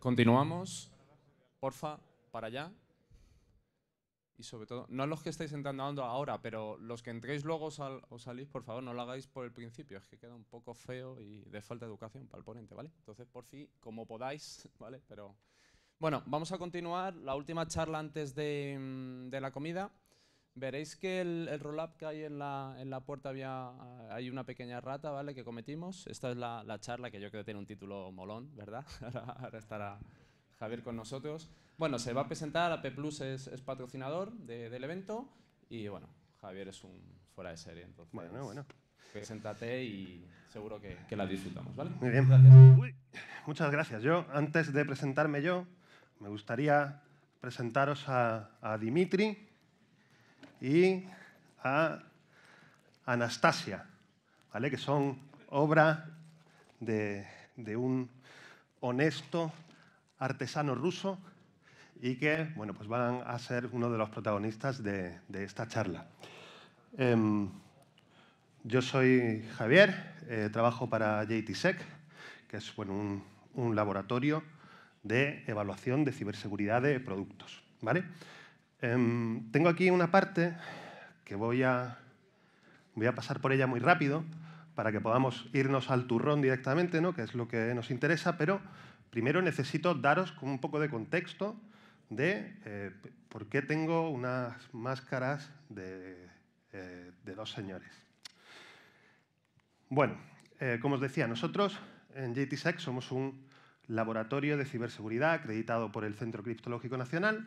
Continuamos, porfa, para allá. Y sobre todo, no los que estáis entrando ahora, pero los que entréis luego o salís, por favor, no lo hagáis por el principio. Es que queda un poco feo y de falta de educación para el ponente, ¿vale? Entonces, por fin, como podáis, ¿vale? Pero bueno, vamos a continuar. La última charla antes de mm, la comida veréis que el, el roll-up que hay en la, en la puerta había, ah, hay una pequeña rata ¿vale? que cometimos. Esta es la, la charla que yo creo que tiene un título molón, ¿verdad? ahora estará Javier con nosotros. Bueno, se va a presentar, AP Plus es, patrocinador del evento y bueno, Javier es un fuera de serie. Entonces, bueno, bueno. Preséntate y seguro que, la disfrutamos, ¿vale? Muy bien. muchas gracias. Yo, antes de presentarme yo, me gustaría presentaros a, a Dimitri, y a Anastasia, ¿vale? que son obra de, un honesto artesano ruso y que bueno, pues van a ser uno de los protagonistas de, esta charla. Em, yo soy Javier, eh, trabajo para JTSEC, que es bueno, un, un, laboratorio de evaluación de ciberseguridad de productos. ¿vale? Em, tengo aquí una parte que voy a, voy a pasar por ella muy rápido para que podamos irnos al turrón directamente, que es lo que nos interesa, pero primero necesito daros un poco de contexto de eh, por qué tengo unas máscaras de, eh, dos señores. Bueno, eh, como os decía, nosotros en JTSEC somos un laboratorio de ciberseguridad acreditado por el Centro Criptológico Nacional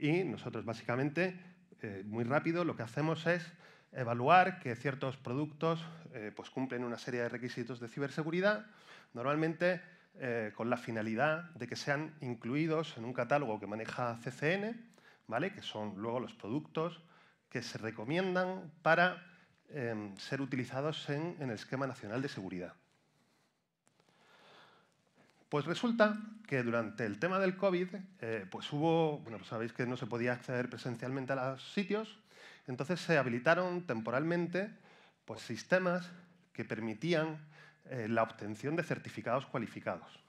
y nosotros básicamente, eh, muy rápido, lo que hacemos es evaluar que ciertos productos eh, pues cumplen una serie de requisitos de ciberseguridad, normalmente eh, con la finalidad de que sean incluidos en un catálogo que maneja CCN, ¿vale? que son luego los productos que se recomiendan para em, ser utilizados en el esquema nacional de seguridad. Pues resulta que durante el tema del COVID, eh, pues hubo, bueno, pues sabéis que no se podía acceder presencialmente a los sitios, entonces se habilitaron temporalmente pues, sistemas que permitían eh, la obtención de certificados cualificados.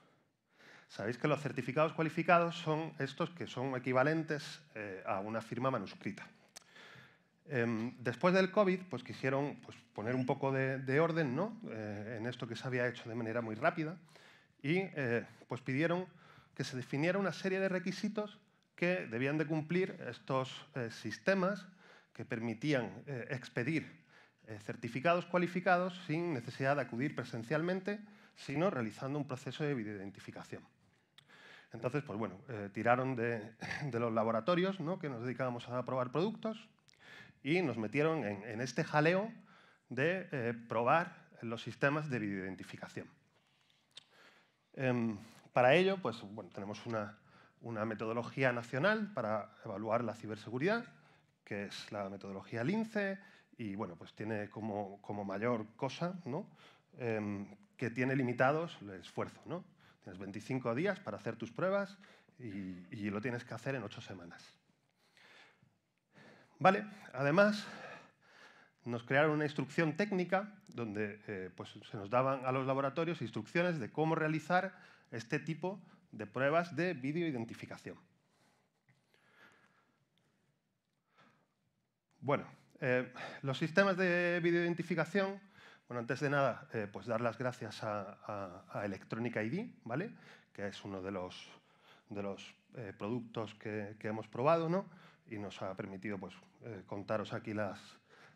Sabéis que los certificados cualificados son estos que son equivalentes eh, a una firma manuscrita. Em, después del COVID, pues quisieron pues, poner un poco de, de orden ¿no? en esto que se había hecho de manera muy rápida y eh, pues pidieron que se definiera una serie de requisitos que debían de cumplir estos eh, sistemas que permitían eh, expedir certificados cualificados sin necesidad de acudir presencialmente, sino realizando un proceso de videoidentificación. Entonces, pues bueno, tiraron de, los laboratorios ¿no? que nos dedicábamos a probar productos y nos metieron en, en este jaleo de probar los sistemas de videoidentificación. Em, para ello, pues, tenemos una, metodología nacional para evaluar la ciberseguridad, que es la metodología LINCE, y bueno, pues tiene como, mayor cosa em, que tiene limitados el esfuerzo. Tienes 25 días para hacer tus pruebas y, lo tienes que hacer en 8 semanas. Vale, además, nos crearon una instrucción técnica donde eh, pues, se nos daban a los laboratorios instrucciones de cómo realizar este tipo de pruebas de videoidentificación. Bueno, eh, los sistemas de videoidentificación, bueno, antes de nada, eh, pues dar las gracias a, a, ID, ¿vale? que es uno de los, de los productos que, que, hemos probado ¿no? y nos ha permitido pues, contaros aquí las,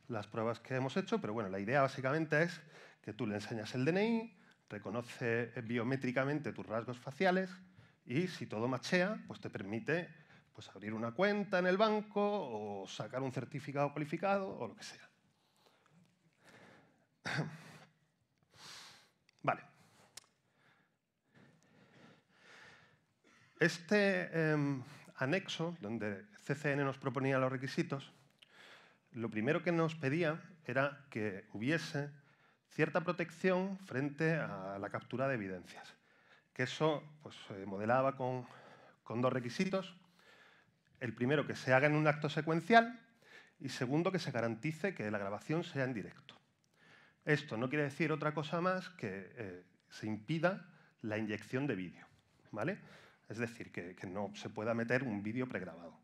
las pruebas que hemos hecho, pero bueno, la idea básicamente es que tú le enseñas el DNI, reconoce biométricamente tus rasgos faciales y si todo machea, pues te permite pues, abrir una cuenta en el banco o sacar un certificado cualificado o lo que sea. vale. Este em, anexo, donde CCN nos proponía los requisitos, lo primero que nos pedía era que hubiese cierta protección frente a la captura de evidencias, que eso pues, se modelaba con, dos requisitos. El primero, que se haga en un acto secuencial y segundo, que se garantice que la grabación sea en directo. Esto no quiere decir otra cosa más que eh, se impida la inyección de vídeo, ¿vale? Es decir, que no se pueda meter un vídeo pregrabado.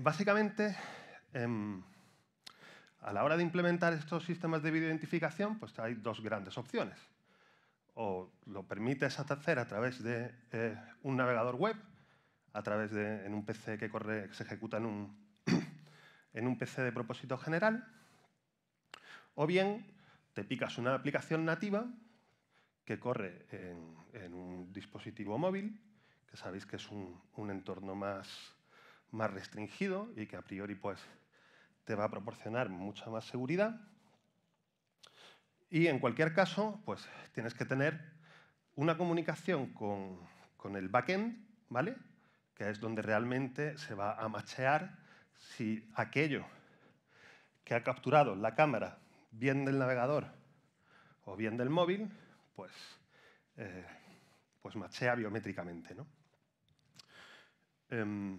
Básicamente, em, a la hora de implementar estos sistemas de videoidentificación, pues hay dos grandes opciones. O lo permites hacer a través de eh, un navegador web, a través de en un PC que, corre, se ejecuta en un, en un PC de propósito general, o bien te picas una aplicación nativa que corre en, un dispositivo móvil, que sabéis que es un entorno más más restringido y que a priori pues, te va a proporcionar mucha más seguridad. Y en cualquier caso, pues tienes que tener una comunicación con, el backend, ¿vale? Que es donde realmente se va a machear si aquello que ha capturado la cámara, bien del navegador o bien del móvil, pues, eh, pues machea biométricamente, ¿no? Em,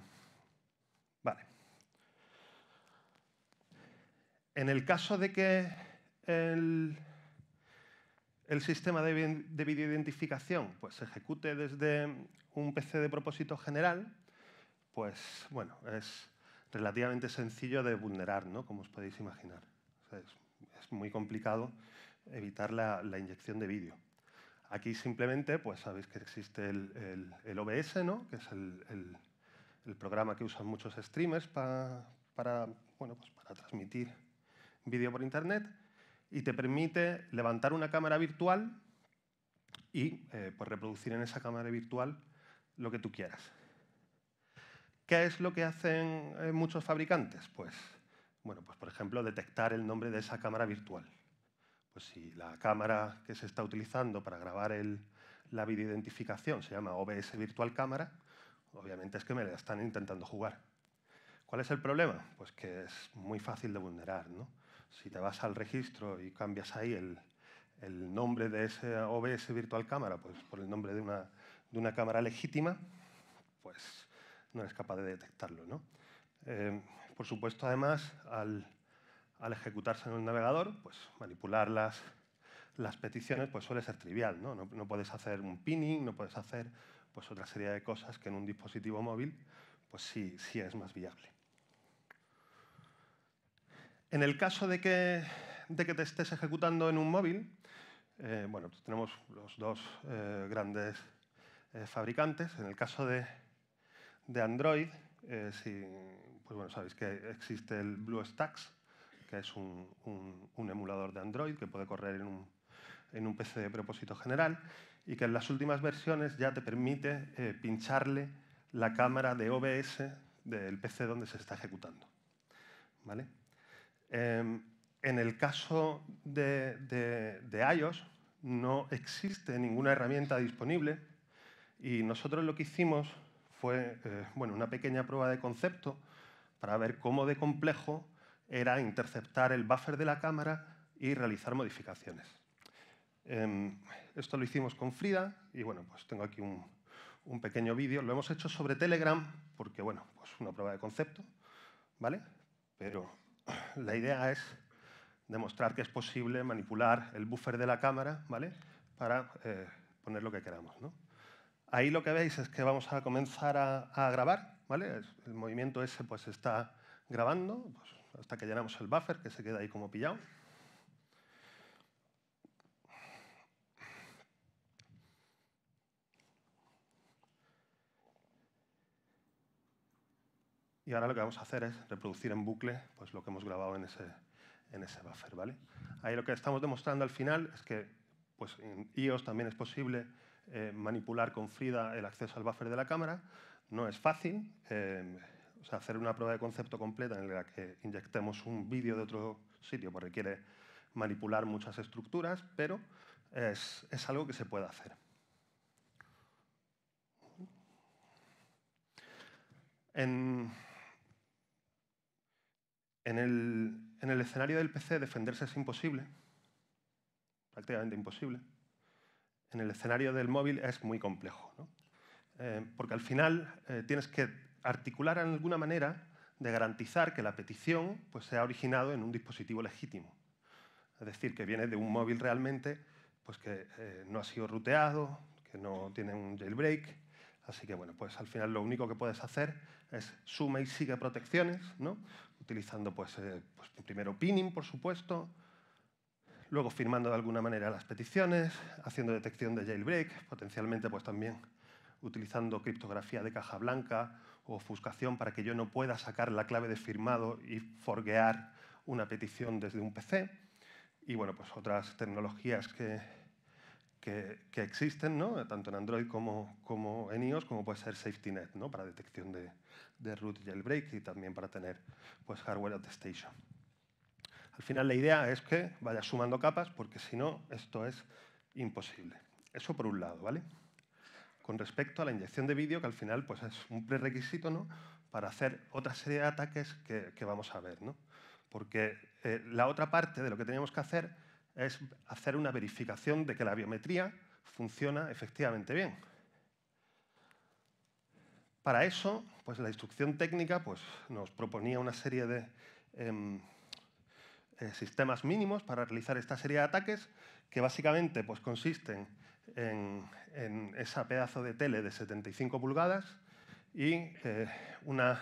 En el caso de que el, sistema de, videoidentificación pues, se ejecute desde un PC de propósito general, pues bueno, es relativamente sencillo de vulnerar, como os podéis imaginar. es, muy complicado evitar la, inyección de vídeo. Aquí simplemente, pues sabéis que existe el, OBS, que es el, programa que usan muchos streamers para, bueno, pues, para transmitir vídeo por internet y te permite levantar una cámara virtual y eh, pues reproducir en esa cámara virtual lo que tú quieras. ¿Qué es lo que hacen eh, muchos fabricantes? Pues, bueno, pues por ejemplo, detectar el nombre de esa cámara virtual. Pues si la cámara que se está utilizando para grabar la videoidentificación se llama OBS Virtual Cámara, obviamente es que me la están intentando jugar. ¿Cuál es el problema? Pues que es muy fácil de vulnerar. ¿no? Si te vas al registro y cambias ahí el, nombre de ese OBS Virtual Cámara pues, por el nombre de una, cámara legítima, pues no eres capaz de detectarlo. ¿no? Eh, por supuesto, además, al, ejecutarse en el navegador, pues manipular las, peticiones pues, suele ser trivial. ¿no? puedes hacer un pinning, no puedes hacer pues, otra serie de cosas que en un dispositivo móvil pues sí, sí es más viable. En el caso de que, te estés ejecutando en un móvil, eh, bueno, pues tenemos los dos eh, grandes eh, fabricantes. En el caso de, Android, pues bueno, sabéis que existe el BlueStacks, que es un, emulador de Android que puede correr en un, PC de propósito general y que en las últimas versiones ya te permite pincharle la cámara de OBS del PC donde se está ejecutando. ¿Vale? Em, en el caso de, iOS no existe ninguna herramienta disponible y nosotros lo que hicimos fue eh, bueno, una pequeña prueba de concepto para ver cómo de complejo era interceptar el buffer de la cámara y realizar modificaciones. Em, esto lo hicimos con Frida y bueno, pues tengo aquí un, pequeño vídeo. Lo hemos hecho sobre Telegram porque, bueno, pues una prueba de concepto, ¿vale? Pero la idea es demostrar que es posible manipular el buffer de la cámara para eh, poner lo que queramos. Ahí lo que veis es que vamos a comenzar a, grabar. ¿vale? El movimiento ese pues, está grabando pues, hasta que llenamos el buffer, que se queda ahí como pillado. Y ahora lo que vamos a hacer es reproducir en bucle pues, lo que hemos grabado en ese, en ese buffer. ¿vale? Ahí lo que estamos demostrando al final es que pues, en iOS también es posible eh, manipular con Frida el acceso al buffer de la cámara. No es fácil. Eh, hacer una prueba de concepto completa en la que inyectemos un vídeo de otro sitio porque requiere manipular muchas estructuras, pero es, es algo que se puede hacer. En, en el, escenario del PC defenderse es imposible, prácticamente imposible. En el escenario del móvil es muy complejo, eh, porque al final eh, tienes que articular alguna manera de garantizar que la petición pues, sea originado en un dispositivo legítimo. Es decir, que viene de un móvil realmente pues, que eh, no ha sido ruteado, que no tiene un jailbreak. Así que, bueno, pues al final lo único que puedes hacer es suma y sigue protecciones, ¿no? utilizando pues, eh, pues primero pinning, por supuesto, luego firmando de alguna manera las peticiones, haciendo detección de jailbreak, potencialmente pues, también utilizando criptografía de caja blanca o ofuscación para que yo no pueda sacar la clave de firmado y forguear una petición desde un PC. Y bueno, pues otras tecnologías que, que, existen, tanto en Android como, en iOS, como puede ser SafetyNet, ¿no? para detección de, de root jailbreak y también para tener pues, hardware attestation. Al final la idea es que vaya sumando capas porque si no, esto es imposible. Eso por un lado, ¿vale? Con respecto a la inyección de vídeo, que al final pues, es un prerequisito para hacer otra serie de ataques que, vamos a ver. Porque eh, la otra parte de lo que tenemos que hacer es hacer una verificación de que la biometría funciona efectivamente bien. Para eso, pues la instrucción técnica pues, nos proponía una serie de em, eh, sistemas mínimos para realizar esta serie de ataques que básicamente pues, consisten en, en esa pedazo de tele de 75 pulgadas y eh, una,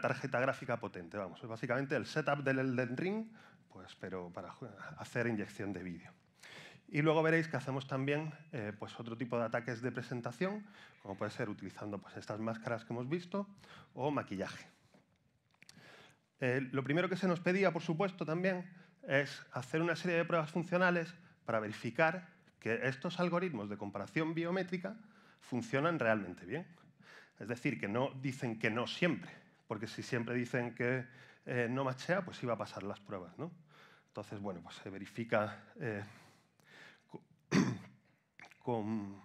tarjeta gráfica potente. Vamos, es básicamente el setup del Elden Ring pues, pero para hacer inyección de vídeo. Y luego veréis que hacemos también eh, pues otro tipo de ataques de presentación, como puede ser utilizando pues, estas máscaras que hemos visto o maquillaje. Eh, lo primero que se nos pedía, por supuesto, también es hacer una serie de pruebas funcionales para verificar que estos algoritmos de comparación biométrica funcionan realmente bien. Es decir, que no dicen que no siempre, porque si siempre dicen que eh, no machea, pues iba a pasar las pruebas. ¿no? Entonces, bueno, pues se verifica eh, con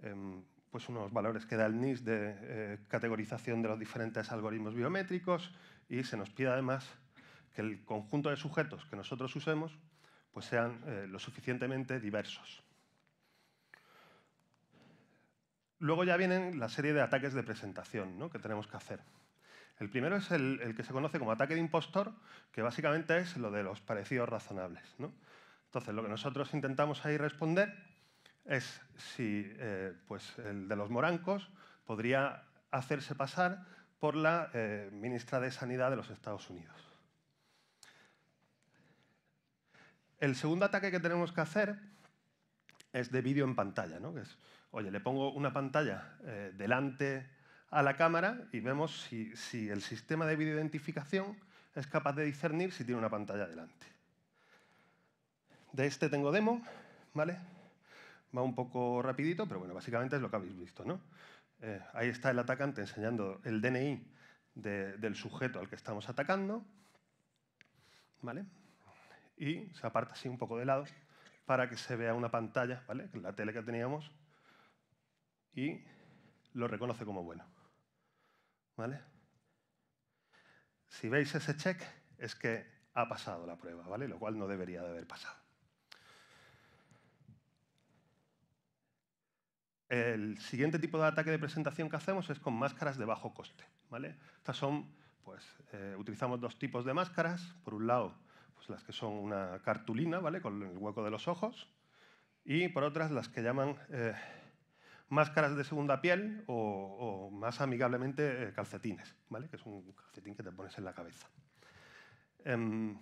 em, pues unos valores que da el NIS de eh, categorización de los diferentes algoritmos biométricos y se nos pide además que el conjunto de sujetos que nosotros usemos pues sean lo suficientemente diversos. Luego ya vienen la serie de ataques de presentación ¿no? que tenemos que hacer. El primero es el, que se conoce como ataque de impostor, que básicamente es lo de los parecidos razonables. Entonces, lo que nosotros intentamos ahí responder es si eh, pues el de los morancos podría hacerse pasar por la eh, ministra de Sanidad de los Estados Unidos. El segundo ataque que tenemos que hacer es de vídeo en pantalla, ¿no? es, oye, le pongo una pantalla eh, delante a la cámara y vemos si, el sistema de videoidentificación es capaz de discernir si tiene una pantalla delante. De este tengo demo, ¿vale? Va un poco rapidito, pero bueno, básicamente es lo que habéis visto, ¿no? Eh, ahí está el atacante enseñando el DNI del sujeto al que estamos atacando, ¿vale? Y se aparta así un poco de lado para que se vea una pantalla, ¿vale? La tele que teníamos y lo reconoce como bueno. ¿Vale? Si veis ese check, es que ha pasado la prueba, ¿vale? Lo cual no debería de haber pasado. El siguiente tipo de ataque de presentación que hacemos es con máscaras de bajo coste, ¿vale? Estas son, pues, eh, utilizamos dos tipos de máscaras. Por un lado, pues las que son una cartulina, ¿vale? Con el hueco de los ojos. Y por otras, las que llaman... Eh, máscaras de segunda piel o, más amigablemente eh, calcetines, ¿vale? que es un calcetín que te pones en la cabeza. Em,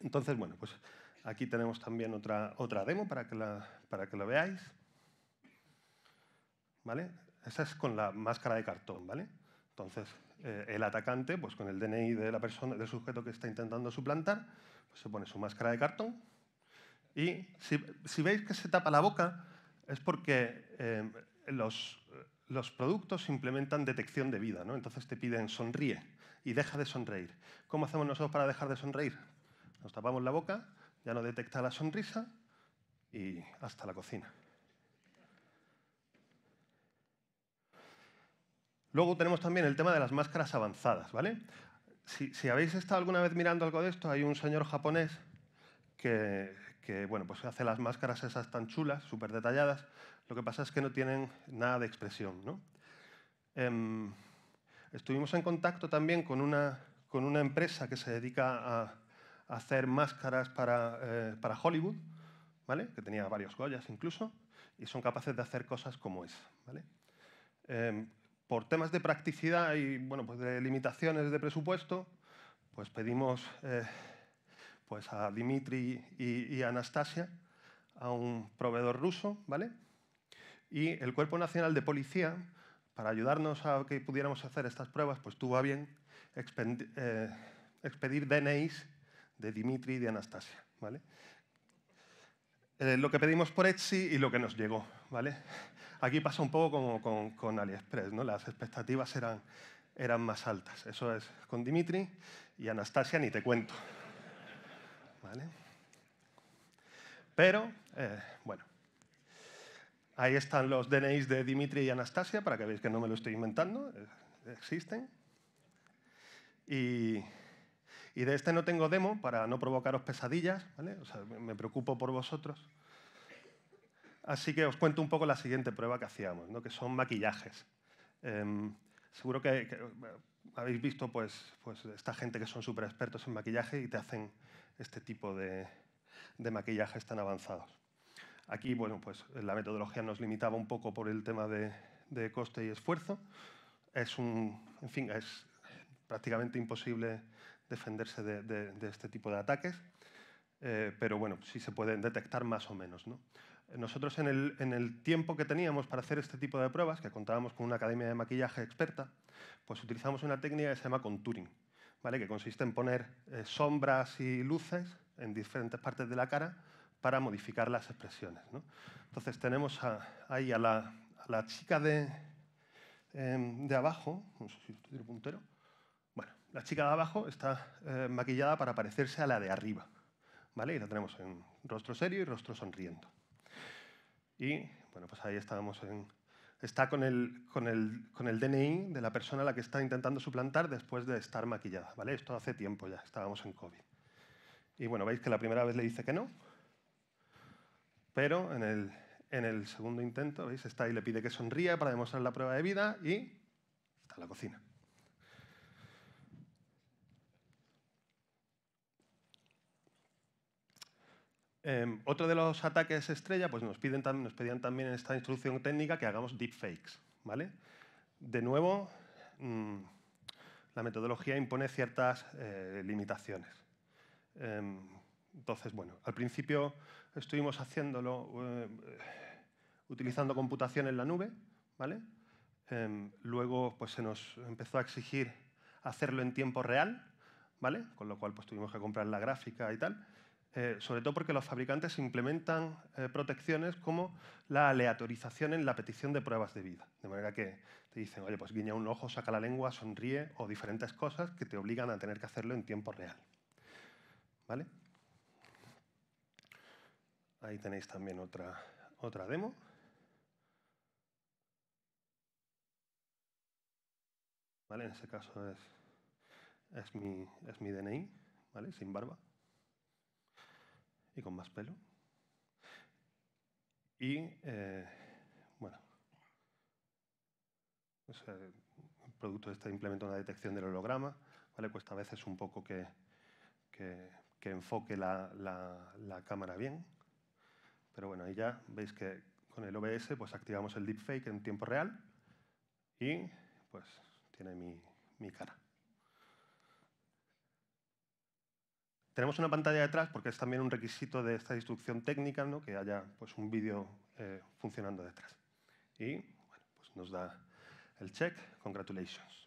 entonces, bueno, pues aquí tenemos también otra, otra demo para que, la, para que lo veáis. ¿Vale? Esa es con la máscara de cartón, ¿vale? Entonces, eh, el atacante, pues con el DNI de la persona, del sujeto que está intentando suplantar, pues se pone su máscara de cartón. Y si veis que se tapa la boca, es porque eh, los, productos implementan detección de vida, ¿no? Entonces te piden sonríe y deja de sonreír. ¿Cómo hacemos nosotros para dejar de sonreír? Nos tapamos la boca, ya no detecta la sonrisa y hasta la cocina. Luego tenemos también el tema de las máscaras avanzadas, ¿vale? si habéis estado alguna vez mirando algo de esto, hay un señor japonés que, que bueno, pues hace las máscaras esas tan chulas, súper detalladas, lo que pasa es que no tienen nada de expresión. Em, estuvimos en contacto también con una, con una empresa que se dedica a, hacer máscaras eh, para, Hollywood, ¿vale? que tenía varios Goyas incluso, y son capaces de hacer cosas como esa. Em, por temas de practicidad y bueno, pues de limitaciones de presupuesto, pues pedimos eh, pues a Dimitri y, Anastasia, a un proveedor ruso, ¿vale? Y el Cuerpo Nacional de Policía, para ayudarnos a que pudiéramos hacer estas pruebas, pues tuvo a bien eh, expedir, eh, de Dimitri y de Anastasia, ¿vale? Eh, lo que pedimos por Etsy y lo que nos llegó, ¿vale? Aquí pasa un poco como con, con AliExpress, ¿no? Las expectativas eran, eran más altas. Eso es con Dimitri y Anastasia ni te cuento. Pero, eh, bueno, ahí están los DNIs de Dimitri y Anastasia, para que veáis que no me lo estoy inventando, eh, existen. Y, de este no tengo demo para no provocaros pesadillas, me preocupo por vosotros. Así que os cuento un poco la siguiente prueba que hacíamos, que son maquillajes. Em, seguro que, eh, habéis visto pues, pues, esta gente que son súper expertos en maquillaje y te hacen este tipo de, de maquillajes tan avanzados. Aquí, bueno, pues la metodología nos limitaba un poco por el tema de, coste y esfuerzo. Es un, en fin, es prácticamente imposible defenderse de, este tipo de ataques, eh, pero bueno, sí se pueden detectar más o menos. ¿no? Nosotros en el, en el, tiempo que teníamos para hacer este tipo de pruebas, que contábamos con una academia de maquillaje experta, pues utilizamos una técnica que se llama contouring ¿vale? que consiste en poner eh, sombras y luces en diferentes partes de la cara para modificar las expresiones. Entonces tenemos ahí a la, chica de, em, de abajo, no sé si estoy puntero, bueno, la chica de abajo está eh, maquillada para parecerse a la de arriba, ¿vale? Y la tenemos en rostro serio y rostro sonriendo. Y bueno, pues ahí estábamos en, está con el, con, el, DNI de la persona a la que está intentando suplantar después de estar maquillada. ¿vale? Esto hace tiempo ya, estábamos en COVID. Y bueno, veis que la primera vez le dice que no, pero en el, en el segundo intento, veis, está ahí, le pide que sonría para demostrar la prueba de vida y está en la cocina. Em, otro de los ataques estrella, pues nos, pedían también en esta instrucción técnica que hagamos deepfakes. ¿vale? De nuevo, mm, la metodología impone ciertas eh, limitaciones. Em, entonces, bueno, al principio estuvimos haciéndolo eh, utilizando computación en la nube, ¿vale? Em, luego pues, se nos empezó a exigir hacerlo en tiempo real, ¿vale? Con lo cual pues, tuvimos que comprar la gráfica y tal. Eh, sobre todo porque los fabricantes implementan eh, protecciones como la aleatorización en la petición de pruebas de vida. De manera que te dicen, oye, pues guiña un ojo, saca la lengua, sonríe o diferentes cosas que te obligan a tener que hacerlo en tiempo real. ¿Vale? Ahí tenéis también otra, otra demo. En ese caso es, es, mi, DNI, Sin barba con más pelo. Y, eh, bueno, el producto este implementa una detección del holograma, ¿vale? cuesta a veces un poco que, que, enfoque la, la, la, cámara bien, pero bueno, ahí ya veis que con el OBS pues, activamos el deepfake en tiempo real y pues tiene mi, mi cara. Tenemos una pantalla detrás porque es también un requisito de esta instrucción técnica, que haya pues, un vídeo eh, funcionando detrás. Y pues nos da el check, congratulations.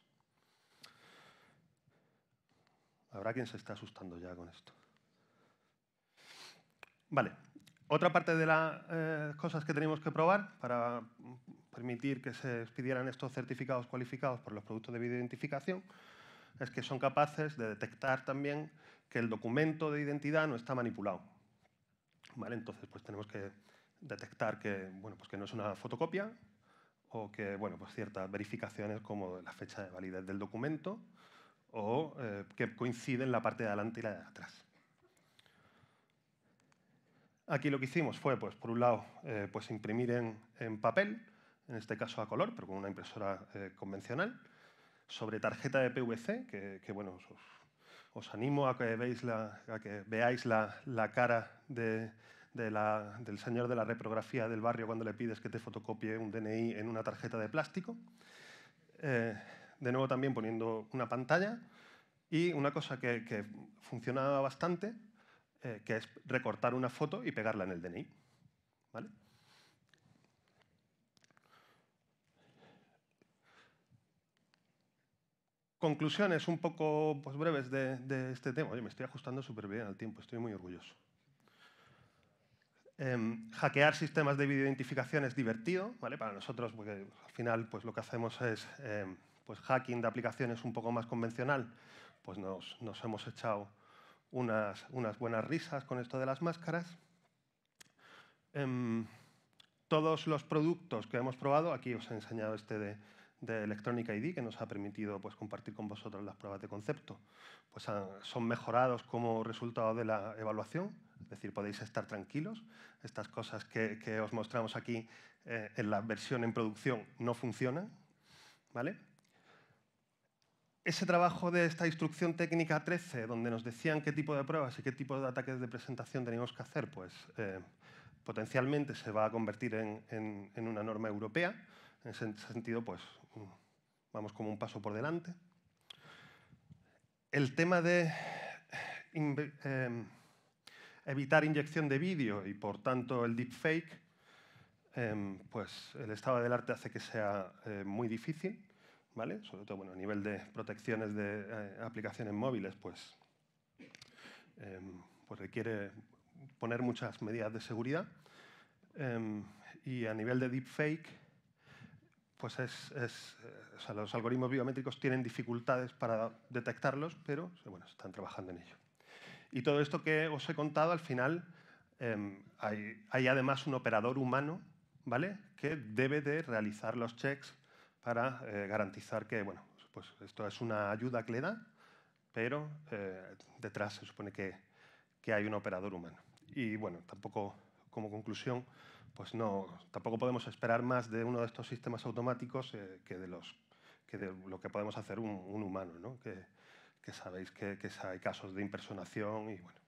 Habrá quien se está asustando ya con esto. Vale, otra parte de las eh, cosas que tenemos que probar para permitir que se pidieran estos certificados cualificados por los productos de videoidentificación es que son capaces de detectar también que el documento de identidad no está manipulado. ¿Vale? Entonces, pues tenemos que detectar que, bueno, pues que no es una fotocopia o que bueno, pues ciertas verificaciones como la fecha de validez del documento o eh, que coinciden la parte de adelante y la de atrás. Aquí lo que hicimos fue, pues, por un lado, eh, pues imprimir en, papel, en este caso a color, pero con una impresora eh, convencional, sobre tarjeta de PVC, que, que bueno, pues os animo a que, veáis la, cara del señor de la reprografía del barrio cuando le pides que te fotocopie un DNI en una tarjeta de plástico. Eh, de nuevo también poniendo una pantalla y una cosa que, funcionaba bastante, eh, que es recortar una foto y pegarla en el DNI. ¿Vale? conclusiones un poco pues, breves de, este tema. Oye, me estoy ajustando súper bien al tiempo, estoy muy orgulloso. Em, hackear sistemas de videoidentificación es divertido, ¿vale? Para nosotros, porque eh, al final pues, lo que hacemos es em, pues, hacking de aplicaciones un poco más convencional, pues nos, hemos echado unas, buenas risas con esto de las máscaras. Em, todos los productos que hemos probado, aquí os he enseñado este de de Electronic ID que nos ha permitido pues, compartir con vosotros las pruebas de concepto. Pues ah, son mejorados como resultado de la evaluación, es decir, podéis estar tranquilos. Estas cosas que, os mostramos aquí eh, en la versión en producción no funcionan. ¿vale? Ese trabajo de esta instrucción técnica 13, donde nos decían qué tipo de pruebas y qué tipo de ataques de presentación teníamos que hacer, pues eh, potencialmente se va a convertir en, en una norma europea. En ese sentido, pues vamos como un paso por delante. El tema de em, evitar inyección de vídeo y por tanto el deepfake, eh, pues el estado del arte hace que sea eh, muy difícil, Sobre todo bueno, a nivel de protecciones de eh, aplicaciones móviles, pues, em, pues requiere poner muchas medidas de seguridad. y a nivel de deepfake, pues es, eh, los algoritmos biométricos tienen dificultades para detectarlos, pero eh, bueno, están trabajando en ello. Y todo esto que os he contado, al final em, hay, además un operador humano ¿vale? que debe de realizar los checks para eh, garantizar que bueno, pues esto es una ayuda que le da, pero detrás se supone que hay un operador humano. Y bueno, tampoco como conclusión, pues no, tampoco podemos esperar más de uno de estos sistemas automáticos eh, que, de los, que de lo que podemos hacer un, humano, ¿no? que, sabéis que, hay casos de impersonación y bueno.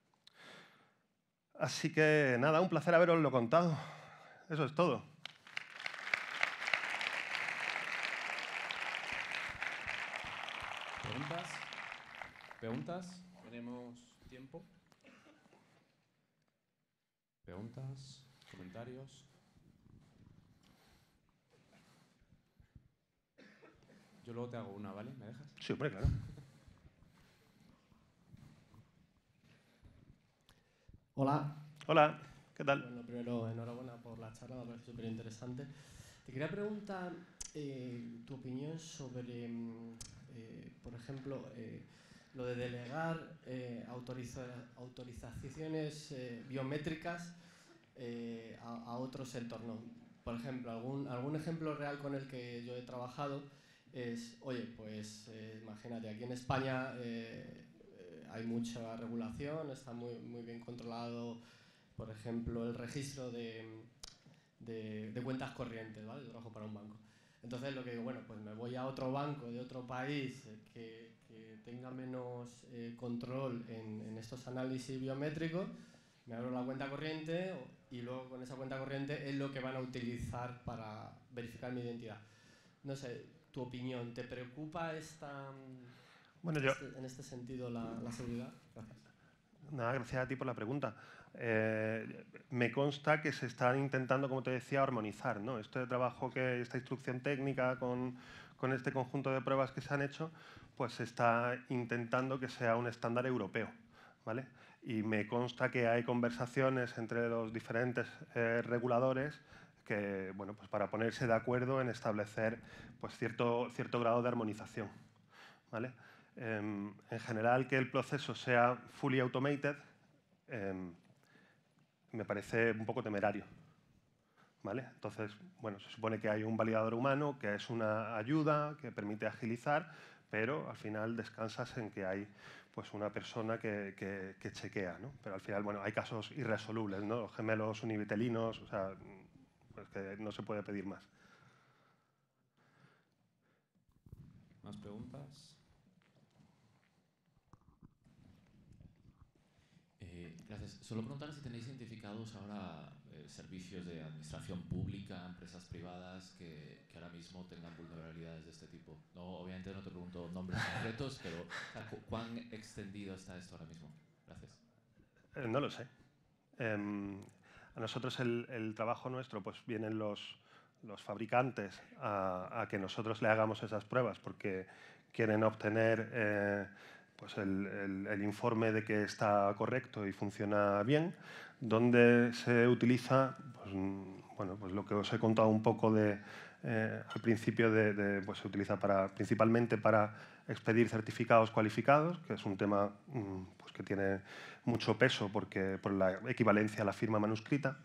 Así que nada, un placer haberoslo contado. Eso es todo. ¿Preguntas? ¿Preguntas? ¿Tenemos tiempo? ¿Preguntas? comentarios. Yo luego te hago una, ¿vale? ¿Me dejas? Sí, hombre, claro. Hola. Hola, ¿qué tal? Bueno, primero, enhorabuena por la charla, me parece súper interesante. Te quería preguntar eh, tu opinión sobre, eh, por ejemplo, eh, lo de delegar autorizaciones biométricas eh, a, otro otros entornos. Por ejemplo, algún, algún ejemplo real con el que yo he trabajado es, oye, pues eh, imagínate, aquí en España eh, hay mucha regulación, está muy, muy bien controlado, por ejemplo, el registro de, de, cuentas corrientes, ¿vale? Yo trabajo para un banco. Entonces lo que digo, bueno, pues me voy a otro banco de otro país que, tenga menos control en, estos análisis biométricos me abro la cuenta corriente y luego con esa cuenta corriente es lo que van a utilizar para verificar mi identidad. No sé, tu opinión, ¿te preocupa esta, bueno, yo... Este, en este sentido la, seguridad? Gracias. Nada, gracias a ti por la pregunta. Eh, me consta que se están intentando, como te decía, armonizar ¿no? este trabajo, que esta instrucción técnica con, con este conjunto de pruebas que se han hecho, pues se está intentando que sea un estándar europeo. Y me consta que hay conversaciones entre los diferentes eh, reguladores que, bueno, pues para ponerse de acuerdo en establecer pues, cierto, cierto grado de armonización. Em, en general, que el proceso sea fully automated em, me parece un poco temerario. ¿Vale? Entonces, bueno, se supone que hay un validador humano, que es una ayuda, que permite agilizar, pero al final descansas en que hay pues una persona que, chequea, ¿no? Pero al final, bueno, hay casos irresolubles, ¿no? Los gemelos univitelinos, o sea, pues que no se puede pedir más. ¿Más preguntas? Eh, gracias. Solo preguntar si tenéis identificados ahora servicios de administración pública, empresas privadas que, ahora mismo tengan vulnerabilidades de este tipo? obviamente no te pregunto nombres concretos, pero ¿cuán extendido está esto ahora mismo? Gracias. Eh, no lo sé. Em, a nosotros el, trabajo nuestro, pues vienen los, fabricantes a, que nosotros le hagamos esas pruebas porque quieren obtener... Eh, pues el, informe de que está correcto y funciona bien, donde se utiliza pues, bueno, pues lo que os he contado un poco de, eh, al principio, de, pues se utiliza para, principalmente para expedir certificados cualificados, que es un tema mm, pues, que tiene mucho peso porque, por la equivalencia a la firma manuscrita,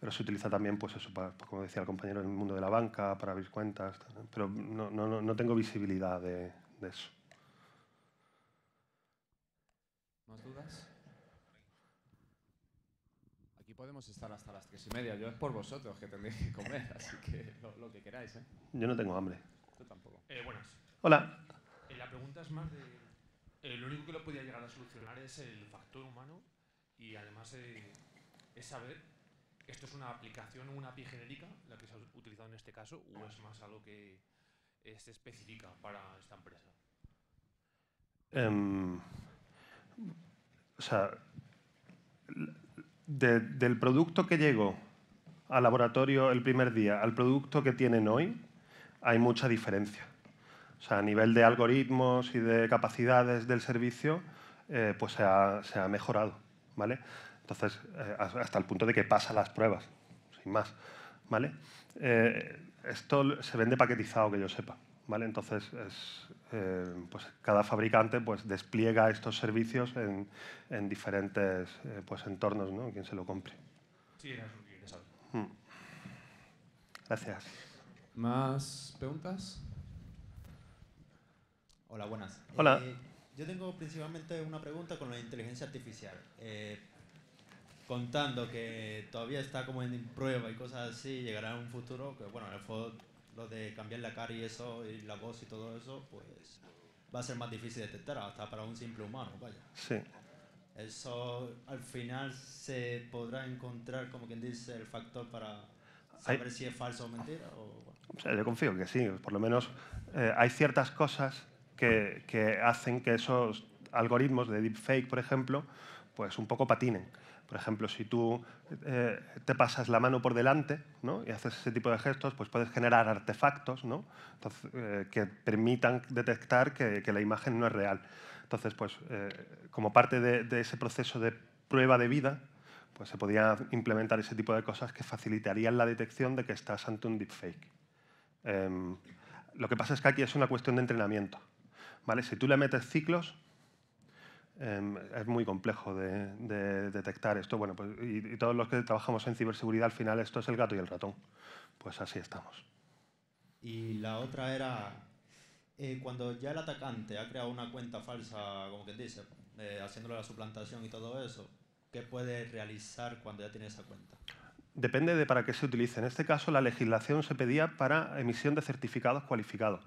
pero se utiliza también, pues eso, como decía el compañero, en el mundo de la banca, para abrir cuentas, pero no, tengo visibilidad de eso. ¿Más dudas? Aquí podemos estar hasta las tres y media. Yo es por vosotros que tendréis que comer, así que lo, que queráis. ¿eh? Yo no tengo hambre. Yo tampoco. Eh, buenas. Hola. Eh, la pregunta es más de... lo único que lo podía llegar a solucionar es el factor humano y además es saber esto es una aplicación, una API genérica, la que se ha utilizado en este caso, o es más algo que se especifica para esta empresa. Em, o sea, del producto que llegó al laboratorio el primer día al producto que tienen hoy, hay mucha diferencia. O sea, a nivel de algoritmos y de capacidades del servicio, eh, pues se ha, mejorado, ¿vale? Entonces, eh, hasta el punto de que pasa las pruebas, sin más, ¿vale? Eh, esto se vende paquetizado, que yo sepa, ¿vale? Entonces, es, eh, pues cada fabricante pues, despliega estos servicios en, diferentes eh, pues, entornos, ¿no? Quien se lo compre. Sí, mm. Gracias. ¿Más preguntas? Hola, buenas. Hola. Eh, yo tengo principalmente una pregunta con la inteligencia artificial. contando que todavía está como en prueba y cosas así, llegará en un futuro que, bueno, el fondo lo de cambiar la cara y eso, y la voz y todo eso, pues va a ser más difícil de detectar, hasta para un simple humano, vaya. Sí. Eso al final se podrá encontrar, como quien dice, el factor para saber si es falso o mentira. O... yo confío que sí, por lo menos eh, hay ciertas cosas que, que hacen que esos algoritmos de deepfake, por ejemplo, pues un poco patinen. Por ejemplo, si tú eh, te pasas la mano por delante y haces ese tipo de gestos, pues puedes generar artefactos eh, que permitan detectar que, la imagen no es real. Entonces, pues, eh, como parte de, ese proceso de prueba de vida, pues se podía implementar ese tipo de cosas que facilitarían la detección de que estás ante un deepfake. Em, lo que pasa es que aquí es una cuestión de entrenamiento. ¿vale? Si tú le metes ciclos, Em, es muy complejo de, detectar esto. Bueno, pues, y, todos los que trabajamos en ciberseguridad, al final esto es el gato y el ratón. Pues así estamos. Y la otra era eh, cuando ya el atacante ha creado una cuenta falsa, como que dice, eh, haciéndole la suplantación y todo eso, ¿qué puede realizar cuando ya tiene esa cuenta? Depende de para qué se utilice. En este caso, la legislación se pedía para emisión de certificados cualificados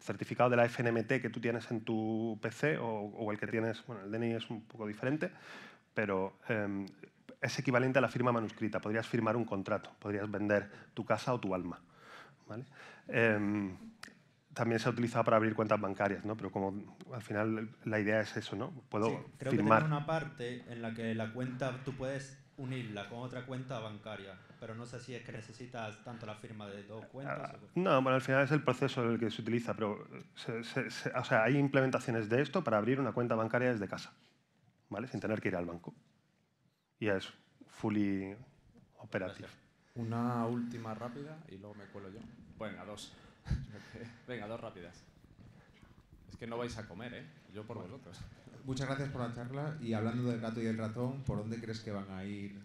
certificado de la FNMT que tú tienes en tu PC o, el que tienes, bueno, el DNI es un poco diferente, pero em, es equivalente a la firma manuscrita. Podrías firmar un contrato, podrías vender tu casa o tu alma. Em, también se ha utilizado para abrir cuentas bancarias, ¿no? Pero como al final la idea es eso, ¿no? Puedo creo firmar. que una parte en la que la cuenta tú puedes unirla con otra cuenta bancaria pero no sé si es que necesitas tanto la firma de dos cuentas. Ah, no, bueno, al final es el proceso el que se utiliza, pero o sea, hay implementaciones de esto para abrir una cuenta bancaria desde casa, ¿vale? Sin tener que ir al banco. Y es fully operativo. Una última rápida y luego me cuelo yo. Venga, dos. Venga, dos rápidas. Es que no vais a comer, ¿eh? Yo por vosotros. Muchas gracias por la charla y hablando del gato y el ratón, ¿por dónde crees que van a ir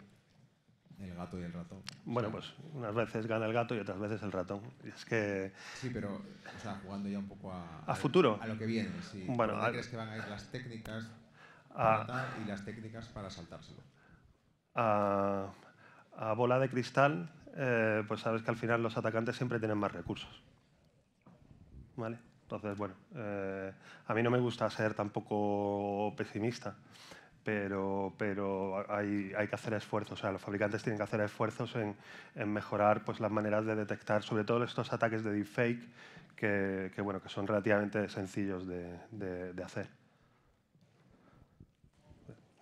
el gato y el ratón. Bueno, pues unas veces gana el gato y otras veces el ratón. Y es que... Sí, pero o sea, jugando ya un poco a... A futuro. A lo que viene, sí. Bueno, a... crees que van a ir las técnicas para y las técnicas para saltárselo? A, bola de cristal, eh, pues sabes que al final los atacantes siempre tienen más recursos. ¿Vale? Entonces, bueno, eh, a mí no me gusta ser tampoco pesimista pero, pero hay, hay, que hacer esfuerzos. O sea, los fabricantes tienen que hacer esfuerzos en, mejorar pues, las maneras de detectar, sobre todo estos ataques de deepfake, que, que bueno, que son relativamente sencillos de, hacer.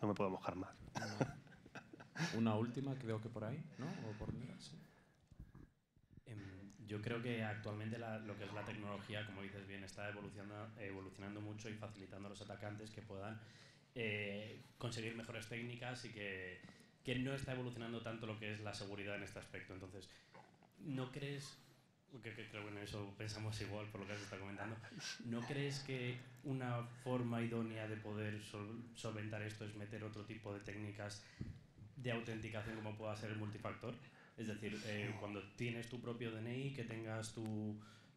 No me puedo mojar más. Una última, creo que por ahí, ¿no? Em, yo creo que actualmente lo que es la tecnología, como dices bien, está evolucionando, evolucionando mucho y facilitando a los atacantes que puedan eh, conseguir mejores técnicas y que, no está evolucionando tanto lo que es la seguridad en este aspecto. Entonces, ¿no crees, que, creo que eso pensamos igual por lo que has estado comentando, ¿no crees que una forma idónea de poder solventar esto es meter otro tipo de técnicas de autenticación como pueda ser el multifactor? Es decir, eh, cuando tienes tu propio DNI, que tengas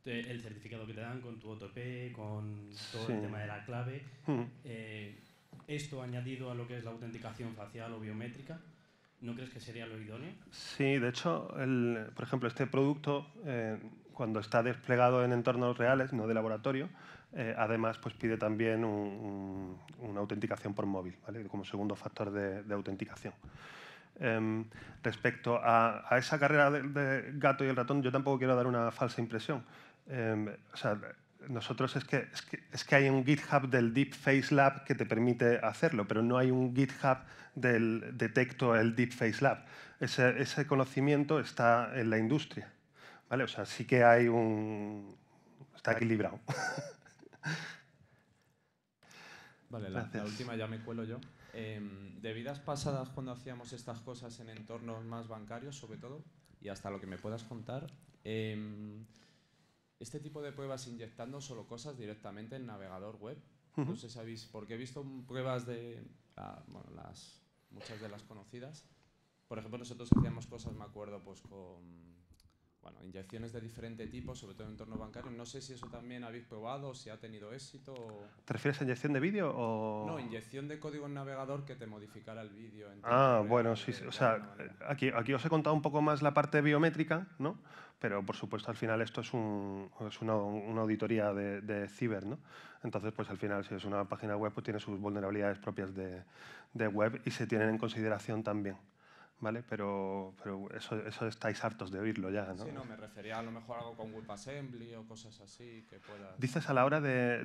el certificado que te dan con tu OTP, con todo el tema de la clave, hmm. eh, esto añadido a lo que es la autenticación facial o biométrica, ¿no crees que sería lo idóneo? Sí, de hecho, por ejemplo, este producto, eh, cuando está desplegado en entornos reales, no de laboratorio, eh, además pues, pide también una autenticación por móvil, como segundo factor de, autenticación. Em, respecto a, esa carrera del de gato y el ratón, yo tampoco quiero dar una falsa impresión. Em, o sea, nosotros es que, es que, hay un GitHub del Deep Face Lab que te permite hacerlo, pero no hay un GitHub del detecto el Deep Face Lab. Ese, ese conocimiento está en la industria. ¿vale? O sea, sí que hay un... está equilibrado. Vale, la, última ya me cuelo yo. Em, de vidas pasadas, cuando hacíamos estas cosas en entornos más bancarios, sobre todo, y hasta lo que me puedas contar, em, este tipo de pruebas inyectando solo cosas directamente en navegador web. No sé si habéis, porque he visto pruebas de bueno, las, muchas de las conocidas. Por ejemplo, nosotros hacíamos cosas, me acuerdo, pues con bueno, inyecciones de diferente tipo, sobre todo en entorno bancario. No sé si eso también habéis probado, si ha tenido éxito. ¿Te refieres a inyección de vídeo o...? No, inyección de código en navegador que te modificara el vídeo. Ah, bueno, sí, o sea, aquí, aquí os he contado un poco más la parte biométrica, ¿no? pero por supuesto al final esto es, una, auditoría de, ciber, ¿no? Entonces, pues al final si es una página web, pues tiene sus vulnerabilidades propias de web y se tienen en consideración también. ¿vale? Pero, pero eso, estáis hartos de oírlo ya, ¿no? Sí, no, me refería a lo mejor a algo con WebAssembly o cosas así que puedas... Dices a la hora de...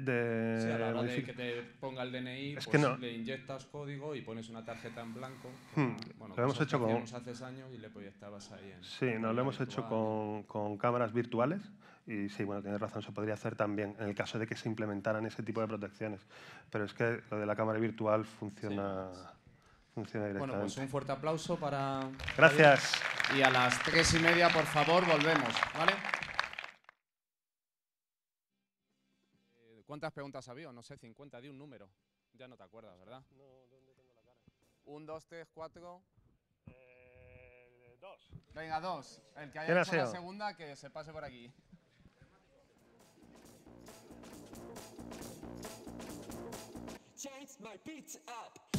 Sí, a la hora de que te ponga el DNI, pues le inyectas código y pones una tarjeta en blanco. Hmm, bueno, lo hemos hecho con... hace años y le proyectabas ahí Sí, no, lo hemos hecho con, con cámaras virtuales y sí, bueno, tienes razón, se podría hacer también en el caso de que se implementaran ese tipo de protecciones. Pero es que lo de la cámara virtual funciona funciona Bueno, pues un fuerte aplauso para... Gracias. Y a las tres y media, por favor, volvemos, ¿vale? Eh, ¿Cuántas preguntas había? No sé, 50, de un número. Ya no te acuerdas, ¿verdad? Un, dos, tres, cuatro... Eh, dos. Venga, dos. El que haya hecho la segunda, que se pase por aquí. change my